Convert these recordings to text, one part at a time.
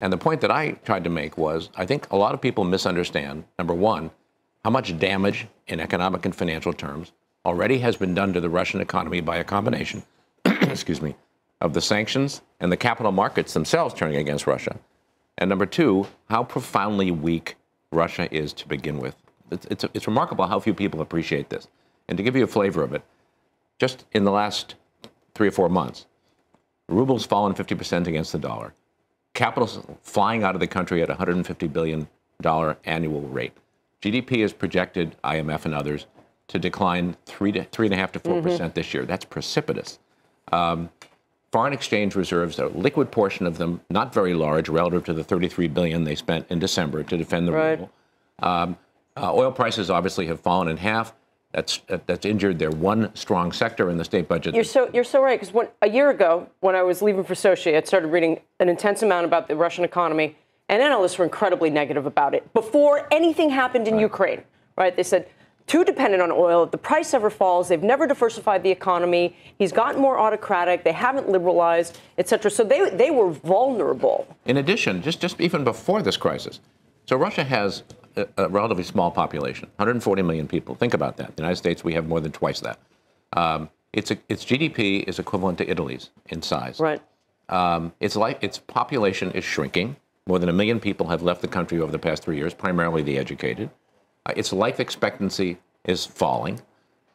And the point that I tried to make was I think a lot of people misunderstand, number one, how much damage in economic and financial terms already has been done to the Russian economy by a combination, excuse me, of the sanctions and the capital markets themselves turning against Russia. And number two, how profoundly weak Russia is to begin with. It's, it's, it's remarkable how few people appreciate this. And to give you a flavor of it, just in the last three or four months, ruble's fallen 50% against the dollar capital's flying out of the country at 150 billion dollar annual rate. GDP is projected, IMF and others, to decline three to three and a half to four mm-hmm. percent this year. That's precipitous. Um, foreign exchange reserves, a liquid portion of them, not very large relative to the 33 billion they spent in December to defend the right. ruble. Um, uh, oil prices obviously have fallen in half that's that's injured their one strong sector in the state budget. You're so you're so right because a year ago when I was leaving for Sochi, I started reading an intense amount about the Russian economy, and analysts were incredibly negative about it before anything happened in right. Ukraine. Right? They said too dependent on oil. If the price ever falls, they've never diversified the economy. He's gotten more autocratic. They haven't liberalized, et cetera. So they they were vulnerable. In addition, just just even before this crisis, so Russia has a, relatively small population 140 million people. Think about that. The United States, we have more than twice that. Um, it's, a, its GDP is equivalent to Italy's in size. Right. Um, it's life, its population is shrinking. More than a million people have left the country over the past three years, primarily the educated. Uh, its life expectancy is falling.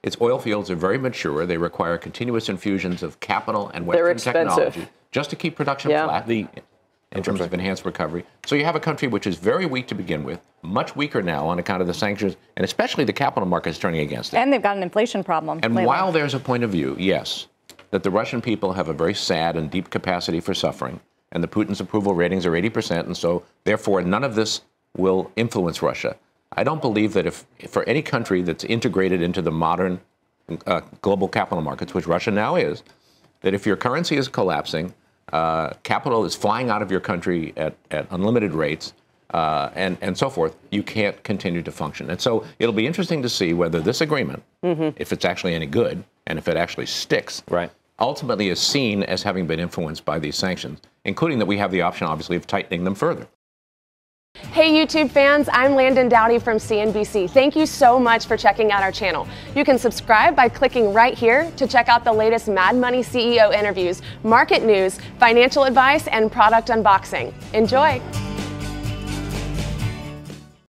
Its oil fields are very mature. They require continuous infusions of capital and Western technology just to keep production yeah. flat. The in terms of enhanced recovery. So you have a country which is very weak to begin with, much weaker now on account of the sanctions, and especially the capital markets turning against it. And they've got an inflation problem. And lately. while there's a point of view, yes, that the Russian people have a very sad and deep capacity for suffering, and the Putin's approval ratings are 80%, and so therefore none of this will influence Russia. I don't believe that if for any country that's integrated into the modern uh, global capital markets, which Russia now is, that if your currency is collapsing, uh, capital is flying out of your country at, at unlimited rates. Uh, and, and so forth, you can't continue to function. And so it'll be interesting to see whether this agreement, mm-hmm. if it's actually any good and if it actually sticks, right. ultimately is seen as having been influenced by these sanctions, including that we have the option, obviously, of tightening them further. Hey YouTube fans, I'm Landon Dowdy from CNBC. Thank you so much for checking out our channel. You can subscribe by clicking right here to check out the latest Mad Money CEO interviews, market news, financial advice, and product unboxing. Enjoy!